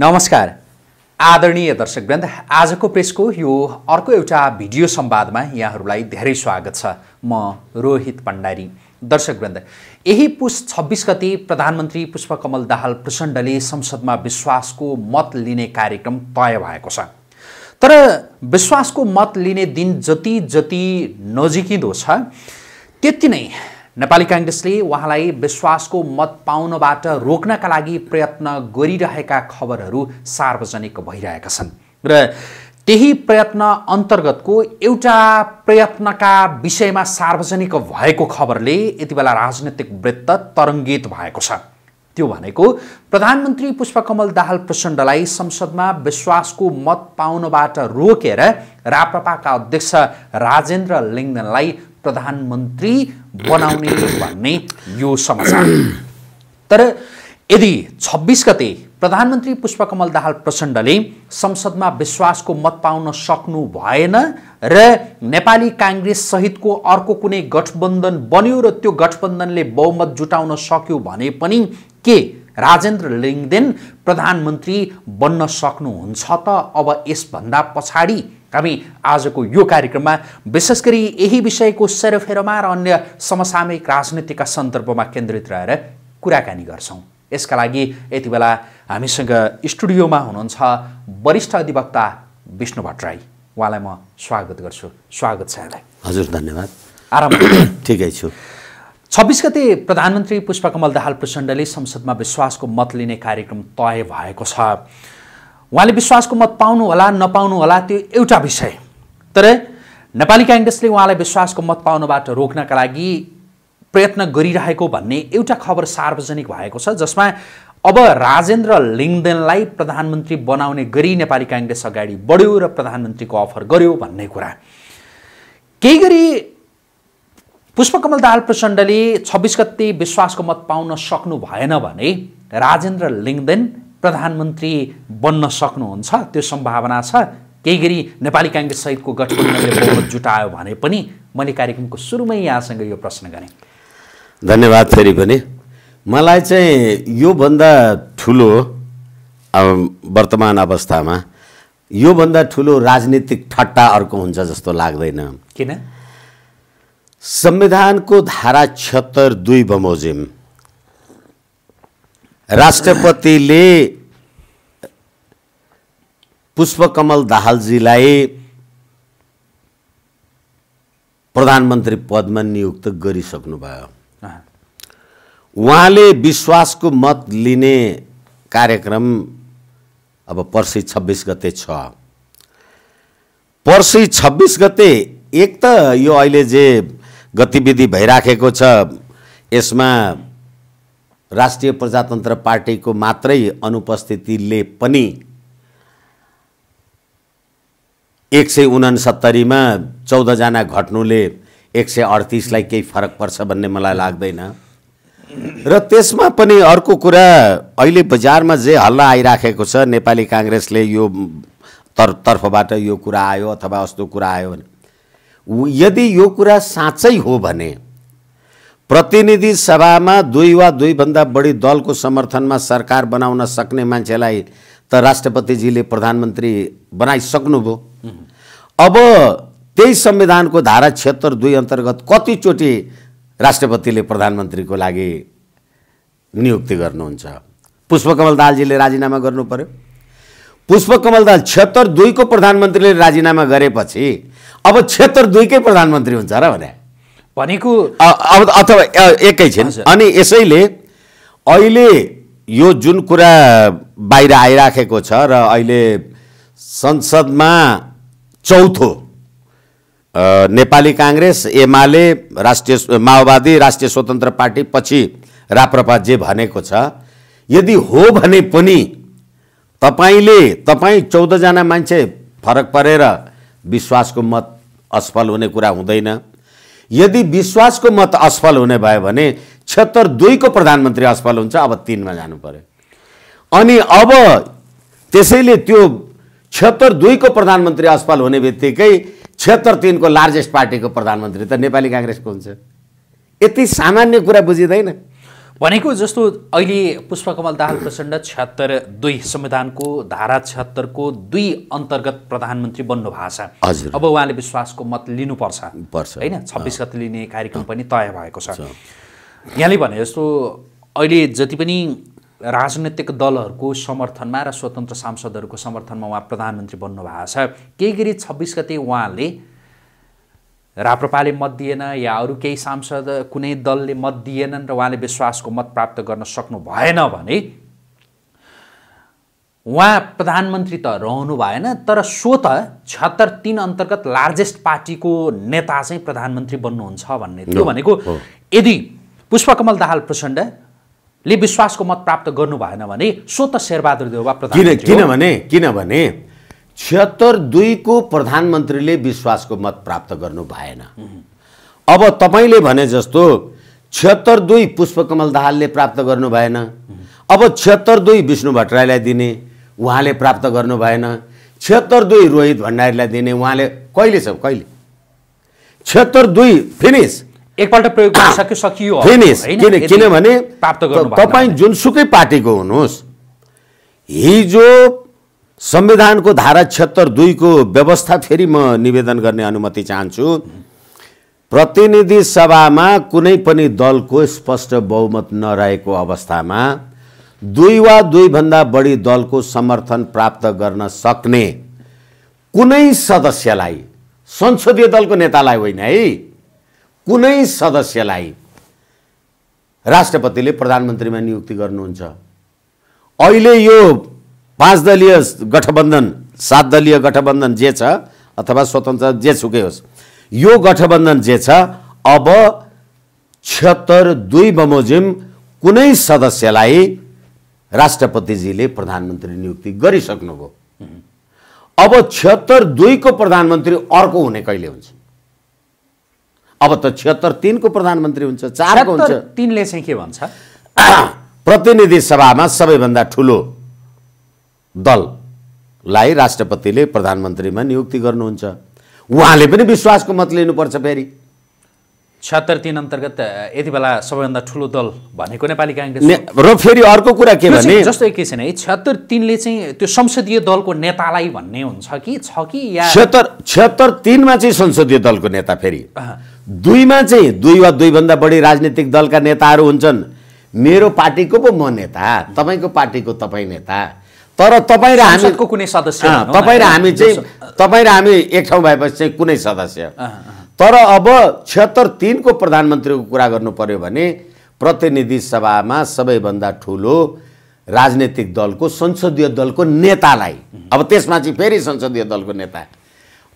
नमस्कार आदरणीय दर्शकवृन्द आजको प्रेसको यो अर्को एउटा भिडियो संवादमा यहाँहरूलाई धेरै स्वागत छ म रोहित भण्डारी दर्शकवृन्द यही पुस छब्बिस गते प्रधानमन्त्री पुष्पकमल दाहाल प्रचण्डले संसदमा विश्वासको मत लिने कार्यक्रम तय भएको छ तर विश्वासको मत लिने दिन जति जति नजिकिँदो छ त्यति नै नेपाली काङ्ग्रेसले उहाँलाई विश्वासको मत पाउनबाट रोक्नका लागि प्रयत्न गरिरहेका खबरहरू सार्वजनिक भइरहेका छन् र त्यही प्रयत्न अन्तर्गतको एउटा प्रयत्नका विषयमा सार्वजनिक भएको खबरले यति बेला राजनैतिक वृत्त तरङ्गित भएको छ त्यो भनेको प्रधानमन्त्री पुष्पकमल दाहाल प्रचण्डलाई संसदमा विश्वासको मत पाउनबाट रोकेर राप्रपाका अध्यक्ष राजेन्द्र लिङ्गनलाई प्रधानमन्त्री बनाउने भन्ने यो समाचार तर यदि छब्बिस गते प्रधानमन्त्री पुष्पकमल दाहाल प्रचण्डले संसदमा विश्वासको मत पाउन सक्नु भएन र नेपाली काङ्ग्रेस सहितको अर्को कुनै गठबन्धन बन्यो र त्यो गठबन्धनले बहुमत जुटाउन सक्यो भने पनि के राजेन्द्र लिङ्गदेन प्रधानमन्त्री बन्न सक्नुहुन्छ त अब यसभन्दा पछाडि हामी आजको यो कार्यक्रममा विशेष गरी यही विषयको सेरोफेरोमा र अन्य समसामयिक राजनीतिका सन्दर्भमा केन्द्रित रहेर कुराकानी गर्छौँ यसका लागि यति बेला हामीसँग स्टुडियोमा हुनुहुन्छ वरिष्ठ अधिवक्ता विष्णु भट्टराई उहाँलाई म स्वागत गर्छु स्वागत छ यहाँलाई हजुर धन्यवाद आराम ठिकै छु छब्बिस गते प्रधानमन्त्री पुष्पकमल दाहाल प्रचण्डले संसदमा विश्वासको मत लिने कार्यक्रम तय भएको छ उहाँले विश्वासको मत पाउनु होला नपाउनु होला त्यो एउटा विषय तर नेपाली काङ्ग्रेसले उहाँलाई विश्वासको मत पाउनबाट रोक्नका लागि प्रयत्न गरिरहेको भन्ने एउटा खबर सार्वजनिक भएको छ जसमा अब राजेन्द्र लिङ्गदेनलाई प्रधानमन्त्री बनाउने गरी नेपाली काङ्ग्रेस अगाडि बढ्यो र प्रधानमन्त्रीको अफर गर्यो भन्ने कुरा केही गरी पुष्पकमल दाहाल प्रचण्डले छब्बिस गते विश्वासको मत पाउन सक्नु भएन भने राजेन्द्र लिङ्गदेन प्रधानमन्त्री बन्न सक्नुहुन्छ त्यो सम्भावना छ केही गरी नेपाली सहितको गठबन्धनले बहुमत जुटायो भने पनि मैले कार्यक्रमको सुरुमै यहाँसँग यो प्रश्न गरेँ धन्यवाद फेरि पनि मलाई चाहिँ योभन्दा ठुलो वर्तमान अवस्थामा योभन्दा ठुलो राजनीतिक ठट्टा अर्को हुन्छ जस्तो लाग्दैन किन संविधानको धारा छत्तर दुई बमोजिम राष्ट्रपतिले पुष्पकमल दाहालजीलाई प्रधानमन्त्री पदमा नियुक्त गरिसक्नुभयो उहाँले विश्वासको मत लिने कार्यक्रम अब पर्सि छब्बिस गते छ पर्सि छब्बिस गते एक त यो अहिले जे गतिविधि भइराखेको छ यसमा राष्ट्रिय प्रजातन्त्र पार्टीको मात्रै अनुपस्थितिले पनि एक सय उनासत्तरीमा चौधजना घट्नुले एक सय अडतिसलाई केही फरक पर्छ भन्ने मलाई लाग्दैन र त्यसमा पनि अर्को कुरा अहिले बजारमा जे हल्ला आइराखेको छ नेपाली काङ्ग्रेसले यो तर तर्फबाट यो कुरा आयो अथवा यस्तो कुरा आयो भने यदि यो कुरा साँच्चै हो भने प्रतिनिधि सभामा दुई वा दुईभन्दा बढी दलको समर्थनमा सरकार बनाउन सक्ने मान्छेलाई त राष्ट्रपतिजीले प्रधानमन्त्री बनाइसक्नुभयो अब त्यही संविधानको धारा छिहत्तर दुई अन्तर्गत कतिचोटि राष्ट्रपतिले प्रधानमन्त्रीको लागि नियुक्ति गर्नुहुन्छ पुष्पकमल दालजीले राजीनामा गर्नु पर्यो पुष्पकमल दाल छिहत्तर दुईको प्रधानमन्त्रीले राजीनामा गरेपछि अब छिहत्तर दुईकै प्रधानमन्त्री हुन्छ र भने भनेको अब अथवा एकैछिन अनि यसैले अहिले यो जुन कुरा बाहिर आइराखेको छ र अहिले संसदमा चौथो नेपाली काङ्ग्रेस एमाले राष्ट्रिय माओवादी राष्ट्रिय स्वतन्त्र पार्टी पछि राप्रपा जे भनेको छ यदि हो भने पनि तपाईँले तपाईँ चौधजना मान्छे फरक परेर विश्वासको मत असफल हुने कुरा हुँदैन यदि विश्वासको मत असफल हुने भयो भने छत्तर दुईको प्रधानमन्त्री असफल हुन्छ अब तिनमा जानु पऱ्यो अनि अब त्यसैले त्यो छत्तर दुईको प्रधानमन्त्री असफल हुने बित्तिकै छत्तर तिनको लार्जेस्ट पार्टीको प्रधानमन्त्री त नेपाली काङ्ग्रेसको हुन्छ यति सामान्य कुरा बुझिँदैन भनेको जस्तो अहिले पुष्पकमल दाहाल प्रचण्ड छत्तर दुई संविधानको धारा छत्तरको दुई अन्तर्गत प्रधानमन्त्री बन्नु भएको छ अब उहाँले विश्वासको मत लिनुपर्छ होइन छब्बिस गते लिने कार्यक्रम पनि तय भएको छ यहाँले भने जस्तो अहिले जति पनि राजनैतिक दलहरूको समर्थनमा र स्वतन्त्र सांसदहरूको समर्थनमा उहाँ प्रधानमन्त्री बन्नु भएको छ केही गरी छब्बिस गते उहाँले राप्रपाले मत दिएन या अरू केही सांसद कुनै दलले मत दिएनन् र उहाँले विश्वासको मत प्राप्त गर्न सक्नु भएन भने उहाँ प्रधानमन्त्री त रहनु भएन तर त छत्तर तिन अन्तर्गत लार्जेस्ट पार्टीको नेता चाहिँ प्रधानमन्त्री बन्नुहुन्छ भन्ने त्यो भनेको यदि पुष्पकमल दाहाल प्रचण्डले विश्वासको मत प्राप्त गर्नु भएन भने सो त शेरबहादुर देउवा प्रधान किनभने किनभने छिहत्तर दुईको प्रधानमन्त्रीले विश्वासको मत प्राप्त गर्नु भएन अब तपाईँले भने जस्तो छिहत्तर दुई पुष्पकमल दाहालले प्राप्त गर्नु भएन अब छिहत्तर दुई विष्णु भट्टराईलाई दिने उहाँले प्राप्त गर्नु भएन छिहत्तर दुई रोहित भण्डारीलाई दिने उहाँले कहिले छ कहिले छिहत्तर दुई फिनिस एकपल्ट प्रयोग सकियो सकियो फिनिस किन किनभने तपाईँ जुनसुकै पार्टीको हुनुहोस् हिजो संविधानको धारा छिहत्तर दुईको व्यवस्था फेरि म निवेदन गर्ने अनुमति चाहन्छु प्रतिनिधि सभामा कुनै पनि दलको स्पष्ट बहुमत नरहेको अवस्थामा दुई वा दुईभन्दा बढी दलको समर्थन प्राप्त गर्न सक्ने कुनै सदस्यलाई संसदीय दलको नेतालाई होइन है कुनै सदस्यलाई राष्ट्रपतिले प्रधानमन्त्रीमा नियुक्ति गर्नुहुन्छ अहिले यो पाँच दलीय गठबन्धन सात दलीय गठबन्धन जे छ अथवा स्वतन्त्र जे सुकै होस् यो गठबन्धन जे छ अब छिहत्तर दुई बमोजिम कुनै सदस्यलाई राष्ट्रपतिजीले प्रधानमन्त्री नियुक्ति गरिसक्नुभयो अब छिहत्तर दुईको प्रधानमन्त्री अर्को हुने कहिले हुन्छ अब त छिहत्तर तिनको प्रधानमन्त्री हुन्छ चारको हुन्छ तिनले चाहिँ के भन्छ प्रतिनिधि सभामा सबैभन्दा ठुलो दललाई राष्ट्रपतिले प्रधानमन्त्रीमा नियुक्ति गर्नुहुन्छ उहाँले पनि विश्वासको मत लिनुपर्छ फेरि छत्तर तिन अन्तर्गत यति बेला सबैभन्दा ठुलो दल भनेको नेपाली काङ्ग्रेस ने र फेरि अर्को कुरा के भने जस्तो के छैन छत्तर तिनले चाहिँ त्यो संसदीय दलको नेतालाई भन्ने हुन्छ कि छ कि या छत्तर छत्तर तिनमा चाहिँ संसदीय दलको नेता फेरि दुईमा चाहिँ दुई वा दुईभन्दा बढी राजनीतिक दलका नेताहरू हुन्छन् मेरो पार्टीको पो म नेता तपाईँको पार्टीको तपाईँ नेता तर तपाईँ र हामी कुनै सदस्य तपाईँ र हामी चाहिँ तपाईँ र हामी एक ठाउँ भएपछि चाहिँ कुनै सदस्य तर अब छिहत्तर तिनको प्रधानमन्त्रीको कुरा गर्नु पर्यो भने प्रतिनिधि सभामा सबैभन्दा ठुलो राजनैतिक दलको संसदीय दलको नेतालाई अब त्यसमा चाहिँ फेरि संसदीय दलको नेता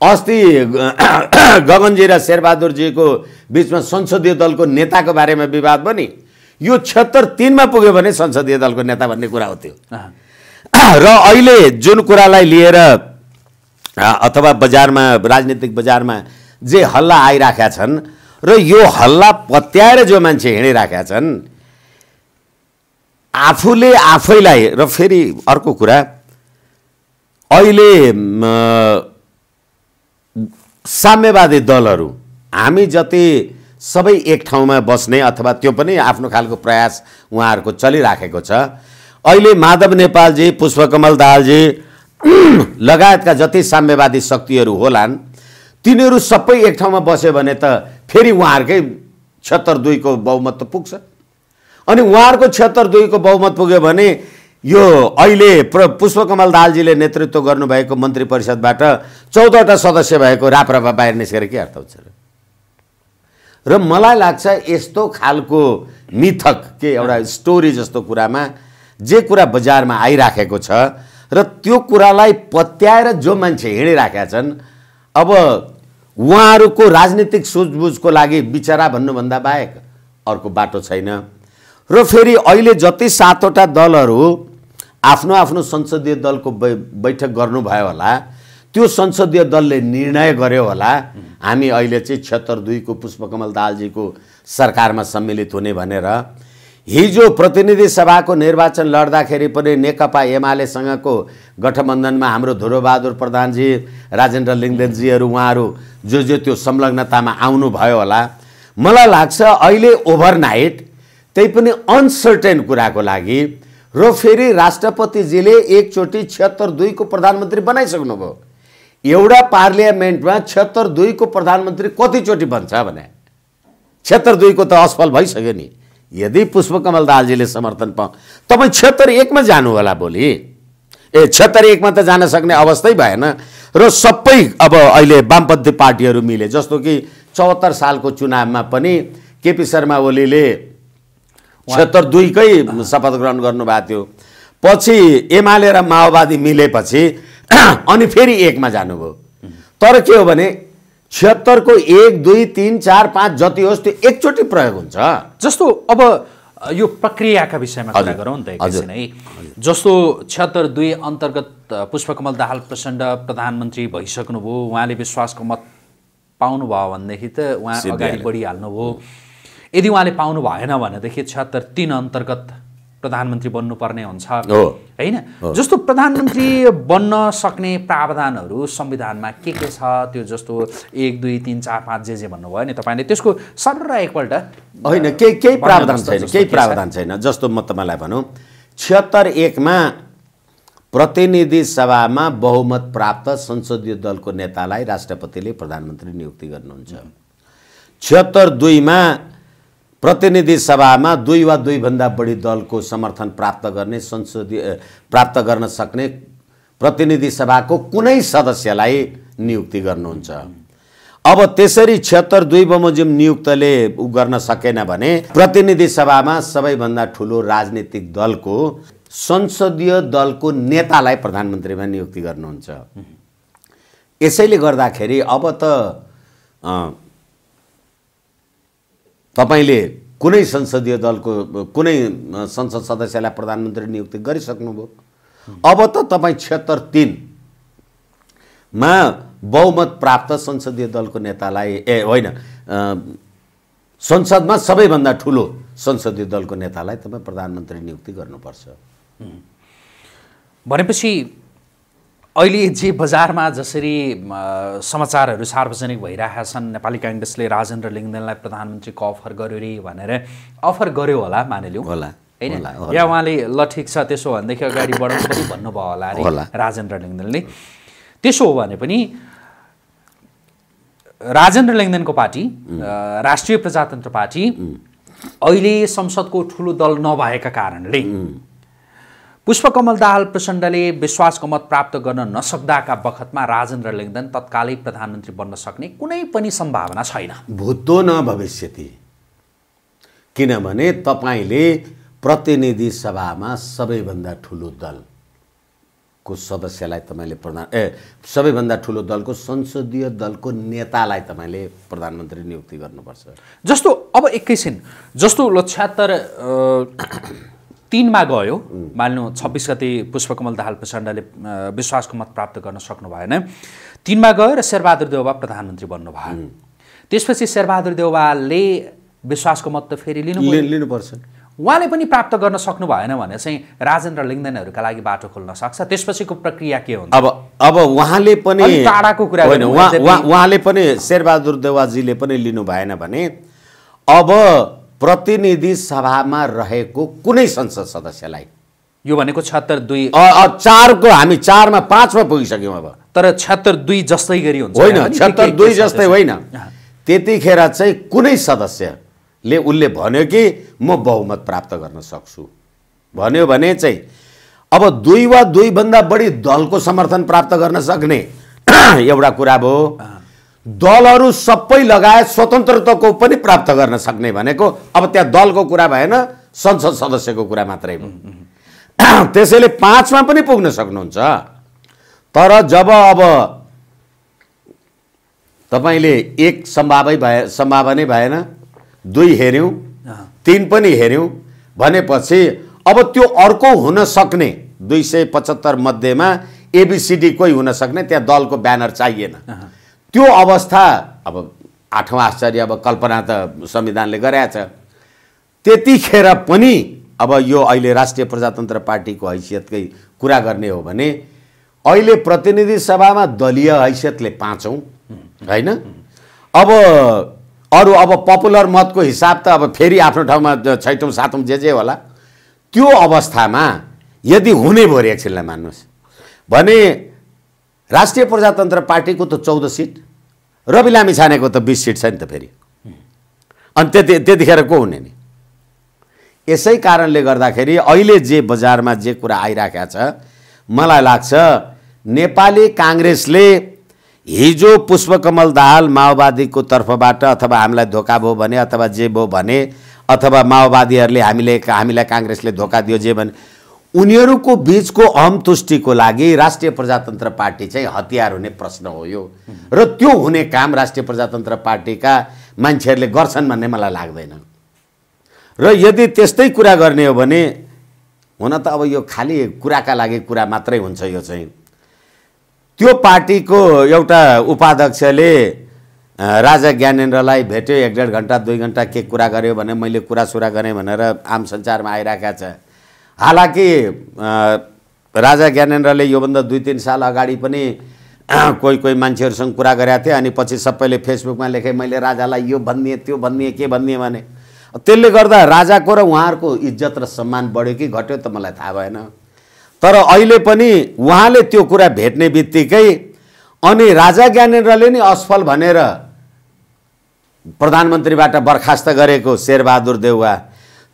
अस्ति गगनजी र शेरबहादुरजीको बिचमा संसदीय दलको नेताको बारेमा विवाद पनि यो छिहत्तर तिनमा पुग्यो भने संसदीय दलको नेता भन्ने कुरा हो त्यो र अहिले जुन कुरालाई लिएर अथवा बजारमा राजनीतिक बजारमा जे हल्ला आइराखेका छन् र यो हल्ला पत्याएर जो मान्छे हिँडिराखेका छन् आफूले आफैलाई र फेरि अर्को कुरा अहिले साम्यवादी दलहरू हामी जति सबै एक ठाउँमा बस्ने अथवा त्यो पनि आफ्नो खालको प्रयास उहाँहरूको चलिराखेको छ अहिले माधव नेपालजी पुष्पकमल दालजी लगायतका जति साम्यवादी शक्तिहरू होलान् तिनीहरू सबै एक ठाउँमा बस्यो भने त फेरि उहाँहरूकै छत्तर दुईको बहुमत त पुग्छ अनि उहाँहरूको छत्तर दुईको बहुमत पुग्यो भने यो अहिले प्र पुष्पकमल दालजीले नेतृत्व गर्नुभएको मन्त्री परिषदबाट चौधवटा सदस्य भएको राप्रपा बाहिर निस्केर के अर्थ हुन्छ र मलाई लाग्छ यस्तो खालको मिथक के एउटा स्टोरी जस्तो कुरामा जे कुरा बजारमा आइराखेको छ र त्यो कुरालाई पत्याएर जो मान्छे हिँडिराखेका छन् अब उहाँहरूको राजनीतिक सोझबुझको लागि बिचरा भन्नुभन्दा बाहेक अर्को बाटो छैन र फेरि अहिले जति सातवटा दलहरू आफ्नो आफ्नो संसदीय दलको बै बैठक गर्नुभयो होला त्यो संसदीय दलले निर्णय गर्यो होला हामी अहिले चाहिँ छत्तर दुईको पुष्पकमल दालजीको सरकारमा सम्मिलित हुने भनेर हिजो प्रतिनिधि सभाको निर्वाचन लड्दाखेरि पनि नेकपा एमालेसँगको गठबन्धनमा हाम्रो धुरोबहादुर प्रधानजी राजेन्द्र लिङ्गदेनजीहरू उहाँहरू जो जो त्यो संलग्नतामा आउनुभयो होला मलाई लाग्छ अहिले ओभरनाइट त्यही पनि अनसर्टेन कुराको लागि र फेरि राष्ट्रपतिजीले एकचोटि छिहत्तर दुईको प्रधानमन्त्री बनाइसक्नुभयो एउटा पार्लियामेन्टमा छिहत्तर दुईको प्रधानमन्त्री कतिचोटि बन्छ भने छिहत्तर दुईको त असफल भइसक्यो नि यदि पुष्पकमल दालजीले समर्थन पाउँ तपाईँ क्षेत्र एकमा जानु होला भोलि ए क्षेत्र एकमा त जान सक्ने अवस्थै भएन र सबै अब अहिले वामपन्थी पार्टीहरू मिले जस्तो कि चौहत्तर सालको चुनावमा पनि केपी शर्मा ओलीले क्षेत्र दुईकै शपथ ग्रहण गर्नुभएको थियो पछि एमाले र माओवादी मिलेपछि अनि फेरि एकमा जानुभयो तर के हो भने छिहत्तरको एक दुई तिन चार पाँच जति होस् त्यो एकचोटि प्रयोग हुन्छ जस्तो अब यो प्रक्रियाका विषयमा कुरा गरौँ नि त एकैछिन है जस्तो छिहत्तर दुई अन्तर्गत पुष्पकमल दाहाल प्रचण्ड प्रधानमन्त्री भइसक्नुभयो उहाँले विश्वासको मत पाउनुभयो भनेदेखि त उहाँ अगाडि बढिहाल्नुभयो यदि उहाँले पाउनु भएन भनेदेखि छिहत्तर तिन अन्तर्गत प्रधानमन्त्री बन्नुपर्ने हुन्छ होइन जस्तो प्रधानमन्त्री बन्न सक्ने प्रावधानहरू संविधानमा के के छ त्यो जस्तो एक दुई तिन चार पाँच जे जे भन्नुभयो नि तपाईँले त्यसको सर एकपल्ट होइन केही केही प्रावधान छैन केही प्रावधान छैन जस्तो म तपाईँलाई भनौँ छिहत्तर एकमा प्रतिनिधि सभामा बहुमत प्राप्त संसदीय दलको नेतालाई राष्ट्रपतिले प्रधानमन्त्री नियुक्ति गर्नुहुन्छ छिहत्तर दुईमा प्रतिनिधि सभामा दुई वा दुईभन्दा बढी दलको समर्थन प्राप्त गर्ने संसदीय प्राप्त गर्न सक्ने प्रतिनिधि सभाको कुनै सदस्यलाई नियुक्ति गर्नुहुन्छ अब त्यसरी छिहत्तर दुई बमोजिम नियुक्तले उ गर्न सकेन भने प्रतिनिधि सभामा सबैभन्दा ठुलो राजनीतिक दलको संसदीय दलको नेतालाई प्रधानमन्त्रीमा नियुक्ति गर्नुहुन्छ यसैले गर्दाखेरि अब त तपाईँले कुनै संसदीय दलको कुनै संसद सदस्यलाई प्रधानमन्त्री नियुक्ति गरिसक्नुभयो अब त तपाईँ छिहत्तर तिनमा बहुमत प्राप्त संसदीय दलको नेतालाई ए होइन संसदमा सबैभन्दा ठुलो संसदीय दलको नेतालाई तपाईँ प्रधानमन्त्री नियुक्ति गर्नुपर्छ भनेपछि अहिले जे बजारमा जसरी समाचारहरू सार्वजनिक भइरहेका छन् नेपाली काङ्ग्रेसले राजेन्द्र लिङ्गदेनलाई प्रधानमन्त्रीको अफर गर्यो रे भनेर अफर गर्यो होला मानिलिउँ होला होइन या उहाँले ल ठिक छ त्यसो भनेदेखि अगाडि बढाउनु पनि भन्नुभयो होला अरे राजेन्द्र लिङ्गदेनले त्यसो हो भने पनि राजेन्द्र लिङ्गदेनको पार्टी राष्ट्रिय प्रजातन्त्र पार्टी अहिले संसदको ठुलो दल नभएका कारणले पुष्पकमल दाहाल प्रचण्डले विश्वासको मत प्राप्त गर्न नसक्दाका बखतमा राजेन्द्र लिङ्गदन तत्कालै प्रधानमन्त्री बन्न सक्ने कुनै पनि सम्भावना छैन भूतो न भविष्यति किनभने तपाईँले प्रतिनिधि सभामा सबैभन्दा ठुलो दलको सदस्यलाई तपाईँले प्रधान ए सबैभन्दा ठुलो दलको संसदीय दलको नेतालाई तपाईँले प्रधानमन्त्री नियुक्ति गर्नुपर्छ जस्तो अब एकैछिन जस्तो लक्ष्यात्तर तिनमा गयो मान्नु छब्बिस गते पुष्पकमल दाहाल प्रचण्डले विश्वासको मत प्राप्त गर्न सक्नु भएन तिनमा गयो र शेरबहादुर देउवा प्रधानमन्त्री बन्नुभयो त्यसपछि शेरबहादुर देउवाले विश्वासको मत त फेरि लिनु लिनुपर्छ उहाँले पनि प्राप्त गर्न सक्नु भएन भने चाहिँ राजेन्द्र लिङ्गदेनहरूका लागि बाटो खोल्न सक्छ त्यसपछिको प्रक्रिया के हुन्छ अब अब उहाँले पनि टाढाको कुरा होइन उहाँले पनि शेरबहादुर देवाजीले पनि लिनु भएन भने अब प्रतिनिधि सभामा रहेको कुनै संसद सदस्यलाई यो भनेको छत्तर दुई चारको हामी चारमा पाँचमा पुगिसक्यौँ अब तर छत्तर दुई जस्तै गरी हुन्छ होइन छत्तर दुई जस्तै होइन त्यतिखेर चाहिँ कुनै सदस्यले उसले भन्यो कि म बहुमत प्राप्त गर्न सक्छु भन्यो भने चाहिँ अब दुई वा दुईभन्दा बढी दलको समर्थन प्राप्त गर्न सक्ने एउटा कुरा भयो दलहरू सबै लगाए स्वतन्त्रताको पनि प्राप्त गर्न सक्ने भनेको अब त्यहाँ दलको कुरा भएन संसद सदस्यको कुरा मात्रै हो त्यसैले पाँचमा पनि पुग्न सक्नुहुन्छ तर जब अब तपाईँले एक सम्भावै भए सम्भावनै भएन दुई हेऱ्यौँ तिन पनि हेऱ्यौँ भनेपछि अब त्यो अर्को हुन सक्ने दुई सय पचहत्तर मध्येमा एबिसिडी कोही हुन सक्ने त्यहाँ दलको ब्यानर चाहिएन त्यो अवस्था अब आठौँ आश्चर्य अब कल्पना त संविधानले छ त्यतिखेर पनि अब यो अहिले राष्ट्रिय प्रजातन्त्र पार्टीको हैसियतकै कुरा गर्ने हो भने अहिले प्रतिनिधि सभामा दलीय हैसियतले पाँचौँ होइन अब अरू अब पपुलर मतको हिसाब त अब फेरि आफ्नो ठाउँमा छैटौँ सातौँ जे जे होला त्यो अवस्थामा यदि हुने भोरे एकछिनलाई मान्नुहोस् भने राष्ट्रिय प्रजातन्त्र पार्टीको त चौध सिट रवि लामी छानेको त बिस सिट छ नि त फेरि अनि त्यति त्यतिखेर को हुने नि यसै कारणले गर्दाखेरि अहिले जे बजारमा जे कुरा आइराखेको छ मलाई लाग्छ नेपाली काङ्ग्रेसले हिजो पुष्पकमल दाहाल माओवादीको तर्फबाट अथवा हामीलाई धोका भयो भने अथवा जे भयो भने अथवा माओवादीहरूले हामीले हामीलाई काङ्ग्रेसले धोका दियो जे भने उनीहरूको बिचको अहमतुष्टिको लागि राष्ट्रिय प्रजातन्त्र पार्टी चाहिँ हतियार हुने प्रश्न हो यो र त्यो हुने काम राष्ट्रिय प्रजातन्त्र पार्टीका मान्छेहरूले गर्छन् भन्ने मलाई लाग्दैन र यदि त्यस्तै कुरा गर्ने हो भने हुन त अब यो खालि कुराका लागि कुरा मात्रै हुन्छ यो चाहिँ त्यो पार्टीको एउटा उपाध्यक्षले राजा ज्ञानेन्द्रलाई भेट्यो एक डेढ घन्टा दुई घन्टा के कुरा गर्यो भने मैले कुरा कुरासुरा गरेँ भनेर आम सञ्चारमा आइरहेका छ हालाकि राजा ज्ञानेन्द्रले योभन्दा दुई तिन साल अगाडि पनि कोही कोही मान्छेहरूसँग कुरा गरेका थिए अनि पछि सबैले फेसबुकमा लेखेँ मैले राजालाई यो भनिदिएँ त्यो भनिदिएँ के भनिदिएँ भने त्यसले गर्दा राजाको र उहाँहरूको इज्जत र सम्मान बढ्यो कि घट्यो त मलाई थाहा भएन तर अहिले पनि उहाँले त्यो कुरा भेट्ने बित्तिकै अनि राजा ज्ञानेन्द्रले नि असफल भनेर प्रधानमन्त्रीबाट बर्खास्त गरेको शेरबहादुर देउवा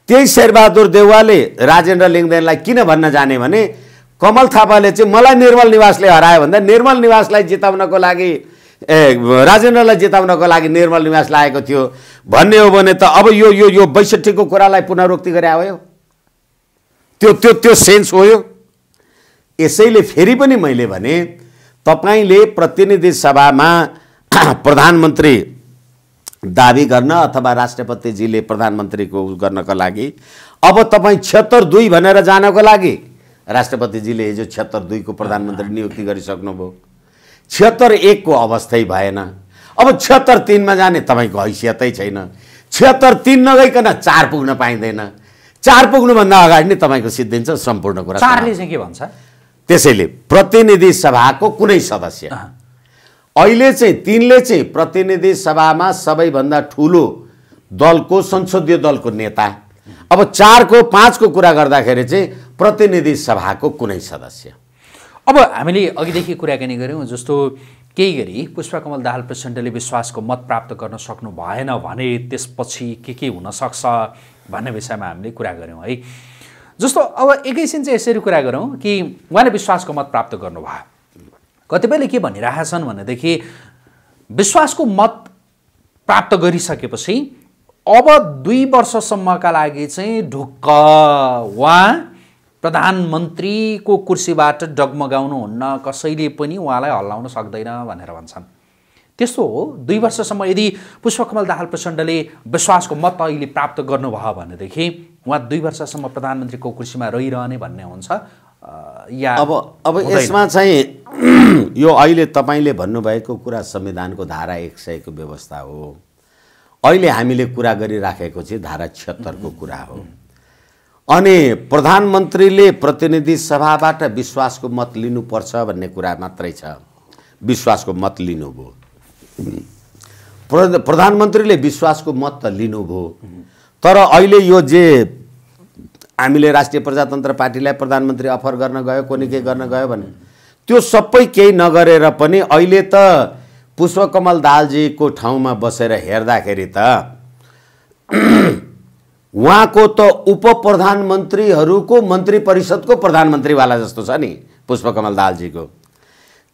त्यही शेरबहादुर देउवाले राजेन्द्र लिङ्गदेनलाई किन भन्न जाने भने कमल थापाले चाहिँ मलाई निर्मल निवासले हरायो भन्दा निर्मल निवासलाई जिताउनको लागि ए राजेन्द्रलाई जिताउनको लागि निर्मल निवास लागेको थियो भन्ने हो भने त अब यो यो यो बैसठीको कुरालाई पुनरोक्ति गरे हो त्यो त्यो त्यो सेन्स हो यो यसैले फेरि पनि मैले भने तपाईँले प्रतिनिधि सभामा प्रधानमन्त्री दावी गर्न अथवा राष्ट्रपतिजीले प्रधानमन्त्रीको गर्नको लागि अब तपाईँ छिहत्तर दुई भनेर जानको लागि राष्ट्रपतिजीले हिजो छिहत्तर दुईको प्रधानमन्त्री नियुक्ति गरिसक्नुभयो छिहत्तर एकको अवस्थै भएन अब छिहत्तर तिनमा जाने तपाईँको हैसियतै छैन छिहत्तर तिन नगइकन चार पुग्न पाइँदैन चार पुग्नुभन्दा अगाडि नै तपाईँको सिद्धिन्छ सम्पूर्ण कुरा चारले चाहिँ के भन्छ त्यसैले प्रतिनिधि सभाको कुनै सदस्य अहिले चाहिँ तिनले चाहिँ प्रतिनिधि सभामा सबैभन्दा ठुलो दलको संसदीय दलको नेता अब चारको पाँचको कुरा गर्दाखेरि चाहिँ प्रतिनिधि सभाको कुनै सदस्य अब हामीले अघिदेखि कुराकानी गऱ्यौँ जस्तो केही गरी पुष्पकमल दाहाल प्रचण्डले विश्वासको मत प्राप्त गर्न सक्नु भएन भने त्यसपछि के के हुनसक्छ भन्ने विषयमा हामीले कुरा गऱ्यौँ है जस्तो अब एकैछिन चाहिँ यसरी कुरा गरौँ कि उहाँले विश्वासको मत प्राप्त गर्नुभयो कतिपयले के भनिरहेका छन् भनेदेखि विश्वासको मत प्राप्त गरिसकेपछि अब दुई वर्षसम्मका लागि चाहिँ ढुक्क वा प्रधानमन्त्रीको कुर्सीबाट डगमगाउनुहुन्न कसैले पनि उहाँलाई हल्लाउन सक्दैन भनेर भन्छन् त्यस्तो हो दुई वर्षसम्म यदि पुष्पकमल दाहाल प्रचण्डले विश्वासको मत अहिले प्राप्त गर्नुभयो भनेदेखि उहाँ दुई वर्षसम्म प्रधानमन्त्रीको कुर्सीमा रहिरहने भन्ने हुन्छ या अब अब यसमा चाहिँ यो अहिले तपाईँले भन्नुभएको कुरा संविधानको धारा एक सयको व्यवस्था हो अहिले हामीले कुरा गरिराखेको चाहिँ धारा छिहत्तरको कुरा हो अनि प्रधानमन्त्रीले प्रतिनिधि सभाबाट विश्वासको मत लिनुपर्छ भन्ने कुरा मात्रै छ विश्वासको मत लिनुभयो प्र प्रधानमन्त्रीले विश्वासको मत त लिनुभयो तर अहिले यो जे हामीले राष्ट्रिय प्रजातन्त्र पार्टीलाई प्रधानमन्त्री अफर गर्न गयो कोनि के गर्न गयो भने त्यो सबै केही नगरेर पनि अहिले त पुष्पकमल दालजीको ठाउँमा बसेर हेर्दाखेरि त उहाँको त उप प्रधानमन्त्रीहरूको मन्त्री परिषदको प्रधानमन्त्रीवाला जस्तो छ नि पुष्पकमल दालजीको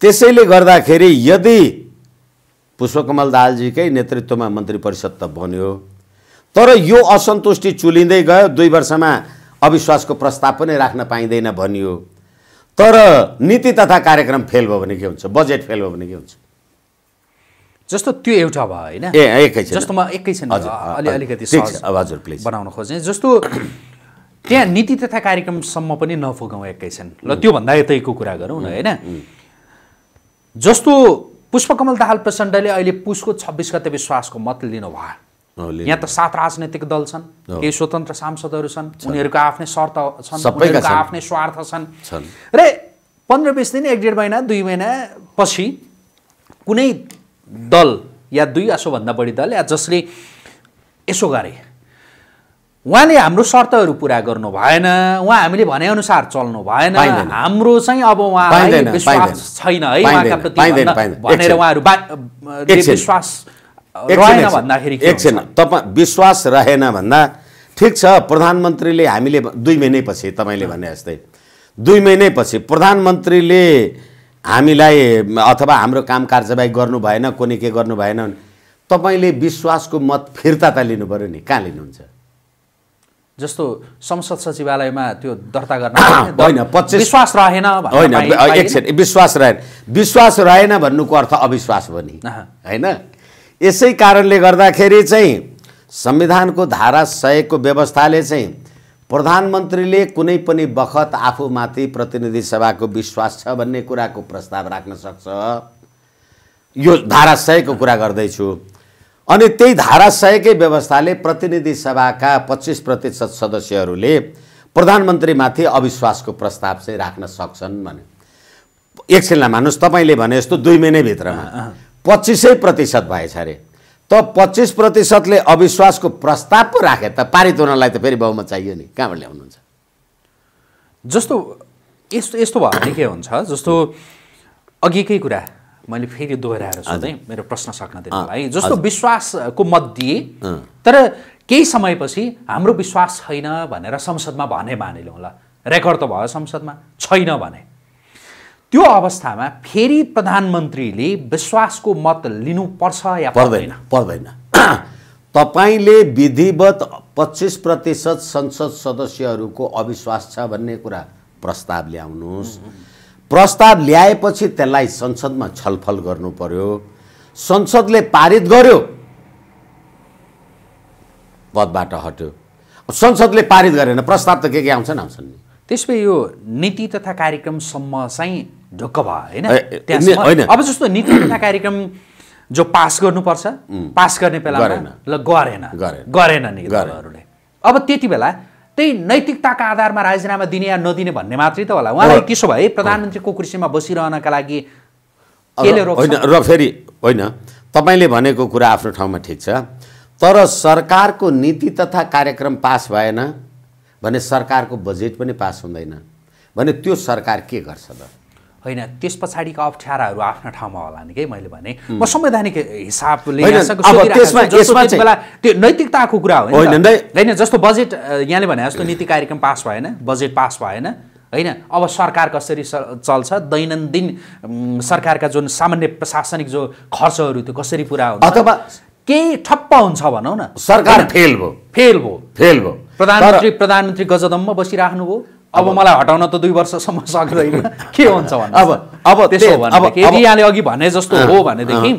त्यसैले गर्दाखेरि यदि पुष्पकमल दालजीकै नेतृत्वमा मन्त्री परिषद त बन्यो तर यो असन्तुष्टि चुलिँदै गयो दुई वर्षमा अविश्वासको प्रस्ताव पनि राख्न पाइँदैन भनियो तर नीति तथा कार्यक्रम फेल भयो भने के हुन्छ बजेट फेल भयो भने के हुन्छ जस्तो त्यो एउटा भयो होइन एकैछिन जस्तो म एकैछिन अलिकति हजुर प्लिज बनाउन खोजेँ जस्तो त्यहाँ नीति तथा कार्यक्रमसम्म पनि नपुगाउँ एकैछिन ल त्योभन्दा यतैको कुरा गरौँ न होइन जस्तो पुष्पकमल दाहाल प्रचण्डले अहिले पुसको छब्बिस गते विश्वासको मत लिनु भयो यहाँ त सात राजनैतिक दल छन् केही स्वतन्त्र सांसदहरू छन् उनीहरूको आफ्नै शर्त छन् उनीहरूको आफ्नै स्वार्थ छन् र पन्ध्र बिस दिन एक डेढ महिना दुई महिना पछि कुनै दल या दुई असोभन्दा बढी दल या जसले यसो गरे उहाँले हाम्रो शर्तहरू पुरा गर्नु भएन उहाँ हामीले भनेअनुसार चल्नु भएन हाम्रो चाहिँ अब उहाँ विश्वास छैन है उहाँका प्रति भनेर उहाँहरू विश्वास एकछिन तपाईँ विश्वास रहेन भन्दा ठिक छ प्रधानमन्त्रीले हामीले दुई महिनैपछि तपाईँले भने जस्तै दुई महिनैपछि प्रधानमन्त्रीले हामीलाई अथवा हाम्रो काम कार्यवाही गर्नु भएन कोनि के गर्नु भएन तपाईँले विश्वासको मत फिर्ता त लिनु पऱ्यो नि कहाँ लिनुहुन्छ जस्तो संसद सचिवालयमा त्यो दर्ता गर्न होइन पच्चिस विश्वास रहेन होइन एकछिन विश्वास रहेन विश्वास रहेन भन्नुको अर्थ अविश्वास हो नि होइन यसै कारणले गर्दाखेरि चाहिँ संविधानको धारा सयको व्यवस्थाले चाहिँ प्रधानमन्त्रीले कुनै पनि बखत आफूमाथि प्रतिनिधि सभाको विश्वास छ भन्ने कुराको प्रस्ताव राख्न सक्छ यो धारा सयको कुरा गर्दैछु अनि त्यही धारा सयकै व्यवस्थाले प्रतिनिधि सभाका पच्चिस प्रतिशत सदस्यहरूले प्रधानमन्त्रीमाथि अविश्वासको प्रस्ताव चाहिँ राख्न सक्छन् भने एकछिनलाई मान्नुहोस् तपाईँले भने जस्तो दुई महिनाभित्रमा पच्चिसै प्रतिशत भएछ अरे त पच्चिस प्रतिशतले अविश्वासको प्रस्ताव पो राखे त पारित हुनलाई त फेरि बहुमत चाहियो नि कहाँबाट ल्याउनुहुन्छ जस्तो यस्तो यस्तो भयो भने के हुन्छ जस्तो अघिकै कुरा मैले फेरि दोहोऱ्याएर सोधेँ मेरो प्रश्न सक्न है जस्तो विश्वासको मत दिए तर केही समयपछि हाम्रो विश्वास छैन भनेर संसदमा भने मानिलौँला रेकर्ड त भयो संसदमा छैन भने त्यो अवस्थामा फेरि प्रधानमन्त्रीले विश्वासको मत लिनुपर्छ या पर्दैन पर्दैन तपाईँले विधिवत पच्चिस प्रतिशत संसद सदस्यहरूको अविश्वास छ भन्ने कुरा प्रस्ताव ल्याउनुहोस् प्रस्ताव ल्याएपछि त्यसलाई संसदमा छलफल गर्नु पर्यो संसदले पारित गर्यो पदबाट हट्यो संसदले पारित गरेन प्रस्ताव त के के आउँछन् आउँछन् नि त्यसपछि यो नीति तथा कार्यक्रमसम्म चाहिँ ढुक्क भयो होइन अब जस्तो नीति तथा कार्यक्रम जो पास गर्नुपर्छ पास गर्ने गरेन ल गरेन गरेन नि तपाईँहरूले अब त्यति बेला त्यही नैतिकताका आधारमा राजीनामा दिने या नदिने भन्ने मात्रै त होला उहाँलाई त्यसो भए प्रधानमन्त्रीको कुर्सीमा बसिरहनका लागि होइन र फेरि होइन तपाईँले भनेको कुरा आफ्नो ठाउँमा ठिक छ तर सरकारको नीति तथा कार्यक्रम पास भएन भने सरकारको बजेट पनि पास हुँदैन भने त्यो सरकार के गर्छ त होइन त्यस पछाडिका अप्ठ्याराहरू आफ्नो ठाउँमा होला नि कि मैले भने म संवैधानिक हिसाबले त्यो नैतिकताको कुरा होइन होइन जस्तो बजेट यहाँले भने जस्तो नीति कार्यक्रम पास भएन बजेट पास भएन होइन अब सरकार कसरी चल्छ दैनन्दिन सरकारका जुन सामान्य प्रशासनिक जो खर्चहरू त्यो कसरी पुरा हुन्छ अथवा केही ठप्प हुन्छ भनौँ न सरकार फेल भयो फेल भयो फेल भयो प्रधानमन्त्री प्रधानमन्त्री गजदम्म बसिराख्नु भयो अब मलाई हटाउन त दुई वर्षसम्म सक्दैन के हुन्छ भने अब अब त्यसो यदि यहाँले अघि भने जस्तो हो भनेदेखि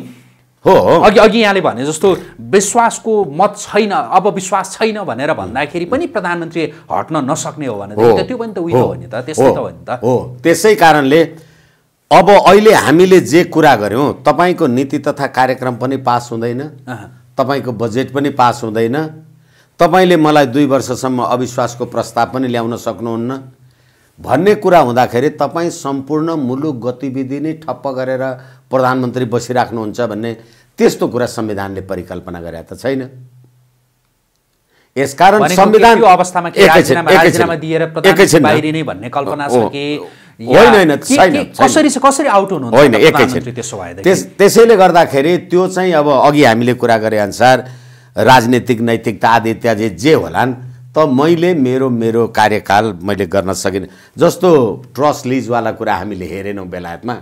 हो अघि अघि यहाँले भने जस्तो विश्वासको मत छैन अब विश्वास छैन भनेर भन्दाखेरि पनि प्रधानमन्त्री हट्न नसक्ने हो भनेदेखि त्यो पनि त उयो हो नि त त्यस्तो त हो नि त हो त्यसै कारणले अब अहिले हामीले जे कुरा गऱ्यौँ तपाईँको नीति तथा कार्यक्रम पनि पास हुँदैन तपाईँको बजेट पनि पास हुँदैन तपाईँले मलाई दुई वर्षसम्म अविश्वासको प्रस्ताव पनि ल्याउन सक्नुहुन्न भन्ने कुरा हुँदाखेरि तपाईँ सम्पूर्ण मुलुक गतिविधि नै ठप्प गरेर प्रधानमन्त्री बसिराख्नुहुन्छ भन्ने त्यस्तो कुरा संविधानले परिकल्पना गरे त छैन यसकारण संविधान अवस्थामा त्यसैले गर्दाखेरि त्यो चाहिँ अब अघि हामीले कुरा गरे अनुसार राजनीतिक नैतिकता आदि इत्यादि जे होलान् त मैले मेरो मेरो कार्यकाल मैले गर्न सकिनँ जस्तो ट्रस्ट लिजवाला कुरा हामीले हेरेनौँ बेलायतमा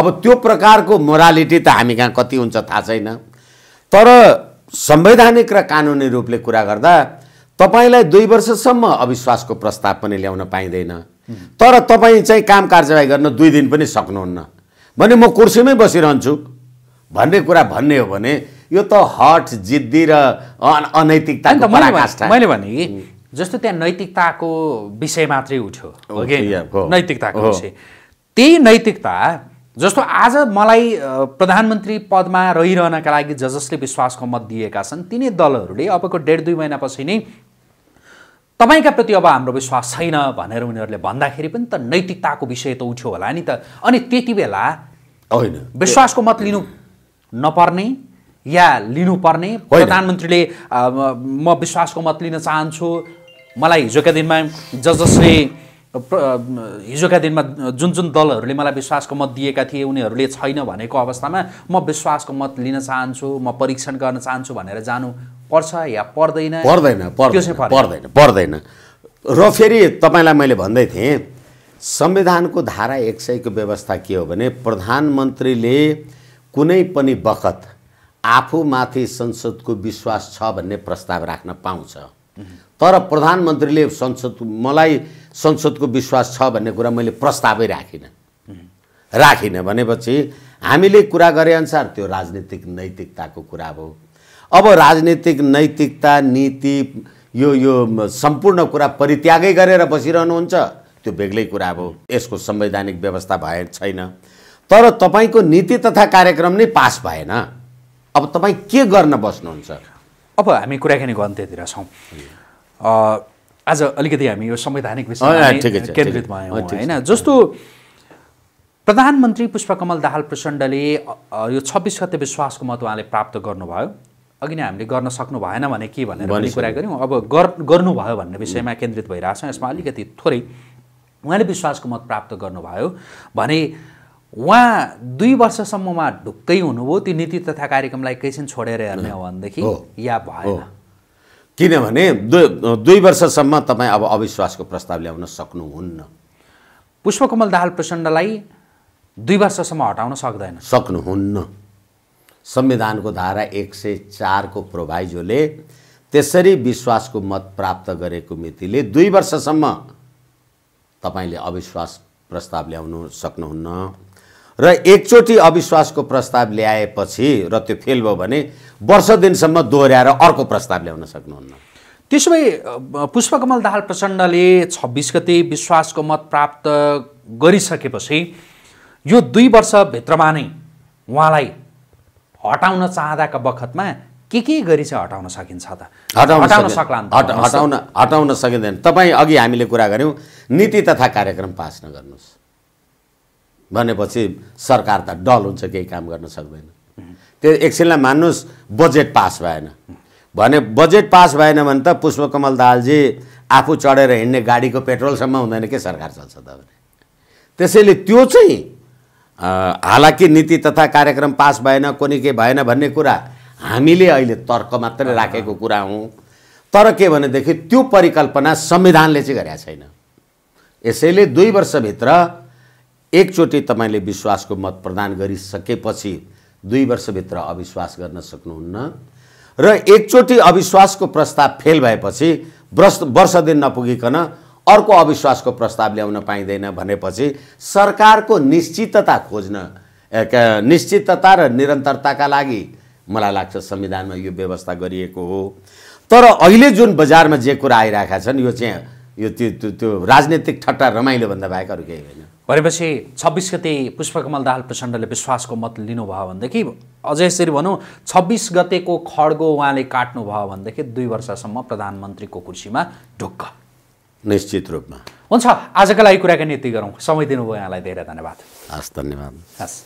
अब त्यो प्रकारको मोरालिटी त हामी कहाँ कति हुन्छ थाहा छैन तर संवैधानिक र कानुनी रूपले कुरा गर्दा तपाईँलाई दुई वर्षसम्म अविश्वासको प्रस्ताव पनि ल्याउन पाइँदैन तर तपाईँ चाहिँ काम कार्यवाही गर्न दुई दिन पनि सक्नुहुन्न भने म कुर्सीमै बसिरहन्छु भन्ने कुरा भन्ने हो भने यो त हट जिद्दी र अनैतिकता मैले भने जस्तो त्यहाँ नैतिकताको विषय मात्रै उठ्यो नैतिकताको विषय त्यही नैतिकता जस्तो आज मलाई प्रधानमन्त्री पदमा रहिरहनका लागि ज जसले विश्वासको मत दिएका छन् तिनै दलहरूले अबको डेढ दुई महिनापछि नै तपाईँका प्रति अब हाम्रो विश्वास छैन भनेर उनीहरूले भन्दाखेरि पनि त नैतिकताको विषय त उठ्यो होला नि त अनि त्यति बेला होइन विश्वासको मत लिनु नपर्ने या लिनुपर्ने प्रधानमन्त्रीले म विश्वासको मत लिन चाहन्छु मलाई हिजोका दिनमा ज जसले हिजोका दिनमा जुन जुन दलहरूले मलाई विश्वासको मत दिएका थिए उनीहरूले छैन भनेको अवस्थामा म विश्वासको मत लिन चाहन्छु म परीक्षण गर्न चाहन्छु भनेर जानु पर्छ या पर्दैन पर्दैन पर्दैन पर्दैन र फेरि तपाईँलाई मैले भन्दै थिएँ संविधानको धारा एक सयको व्यवस्था के हो भने प्रधानमन्त्रीले कुनै पनि बखत आफूमाथि संसदको विश्वास छ भन्ने प्रस्ताव राख्न पाउँछ तर प्रधानमन्त्रीले संसद मलाई संसदको विश्वास छ भन्ने कुरा मैले प्रस्तावै राखिनँ राखिनँ भनेपछि हामीले कुरा गरे अनुसार त्यो राजनीतिक नैतिकताको कुरा हो अब राजनीतिक नैतिकता नीति यो यो सम्पूर्ण कुरा परित्यागै गरेर बसिरहनुहुन्छ त्यो बेग्लै कुरा हो यसको संवैधानिक व्यवस्था भए छैन तर तपाईँको नीति तथा कार्यक्रम नै पास भएन अब तपाईँ के गर्न बस्नुहुन्छ अब हामी कुराकानीको अन्त्यतिर छौँ आज अलिकति हामी यो संवैधानिक विषय केन्द्रित भयौँ होइन जस्तो प्रधानमन्त्री पुष्पकमल दाहाल प्रचण्डले यो छब्बिस गते विश्वासको मत उहाँले प्राप्त गर्नुभयो अघि नै हामीले गर्न सक्नु भएन भने के भनेर पनि कुरा गऱ्यौँ अब गर्नुभयो भन्ने विषयमा केन्द्रित भइरहेछौँ यसमा अलिकति थोरै उहाँले विश्वासको मत प्राप्त गर्नुभयो भने उहाँ दुई वर्षसम्ममा ढुक्कै हुनुभयो त्यो नीति तथा कार्यक्रमलाई एकैछिन छोडेर हेर्ने हो भनेदेखि या भएन किनभने दुई वर्षसम्म तपाईँ अब अविश्वासको प्रस्ताव ल्याउन सक्नुहुन्न पुष्पकमल दाहाल प्रचण्डलाई दुई वर्षसम्म हटाउन सक्दैन सक्नुहुन्न संविधानको धारा एक सय चारको प्रोभाइजोले त्यसरी विश्वासको मत प्राप्त गरेको मितिले दुई वर्षसम्म तपाईँले अविश्वास प्रस्ताव ल्याउनु सक्नुहुन्न र एकचोटि अविश्वासको प्रस्ताव ल्याएपछि र त्यो फेल भयो भने वर्ष दिनसम्म दोहोऱ्याएर अर्को प्रस्ताव ल्याउन सक्नुहुन्न त्यसो भए पुष्पकमल दाहाल प्रचण्डले छब्बिस गते विश्वासको मत प्राप्त गरिसकेपछि यो दुई वर्षभित्रमा नै उहाँलाई हटाउन चाहँदाका बखतमा के के गरी चाहिँ हटाउन सकिन्छ त हटाउन सक्ला हटाउन हटाउन सकिँदैन तपाईँ अघि हामीले कुरा गऱ्यौँ नीति तथा कार्यक्रम पास नगर्नुहोस् भनेपछि सरकार त डल हुन्छ केही काम गर्न सक्दैन त्यो एकछिनलाई मान्नुहोस् बजेट पास भएन भने बजेट पास भएन भने त पुष्पकमल दालजी आफू चढेर हिँड्ने गाडीको पेट्रोलसम्म हुँदैन के सरकार चल्छ त भने त्यसैले त्यो चाहिँ हालाकि नीति तथा कार्यक्रम पास भएन कुनै के भएन भन्ने कुरा हामीले अहिले तर्क मात्रै राखेको कुरा हौँ तर के भनेदेखि त्यो परिकल्पना संविधानले चाहिँ गरेका छैन यसैले दुई वर्षभित्र एकचोटि तपाईँले विश्वासको मत प्रदान गरिसकेपछि दुई वर्षभित्र अविश्वास गर्न सक्नुहुन्न र एकचोटि अविश्वासको प्रस्ताव फेल भएपछि वर्ष वर्ष दिन नपुगिकन अर्को अविश्वासको प्रस्ताव ल्याउन पाइँदैन भनेपछि सरकारको निश्चितता खोज्न निश्चितता र निरन्तरताका लागि मलाई लाग्छ संविधानमा यो व्यवस्था गरिएको हो तर अहिले जुन बजारमा जे कुरा आइरहेका छन् यो चाहिँ यो त्यो त्यो राजनीतिक ठट्टा भन्दा बाहेक अरू केही होइन भनेपछि छब्बिस गते पुष्पकमल दाहाल प्रचण्डले विश्वासको मत लिनुभयो भनेदेखि अझै यसरी भनौँ छब्बिस गतेको खड्गो उहाँले काट्नुभयो भनेदेखि दुई वर्षसम्म प्रधानमन्त्रीको कुर्सीमा ढुक्क निश्चित रूपमा हुन्छ आजका लागि कुराकानी यति गरौँ समय दिनुभयो यहाँलाई धेरै धन्यवाद हस् धन्यवाद हस्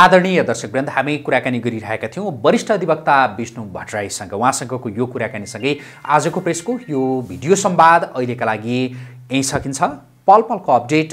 आदरणीय दर्शक वृन्द हामी कुराकानी गरिरहेका थियौँ वरिष्ठ अधिवक्ता विष्णु भट्टराईसँग उहाँसँगको यो कुराकानीसँगै आजको प्रेसको यो भिडियो संवाद अहिलेका लागि यहीँ सकिन्छ पल पलको अपडेट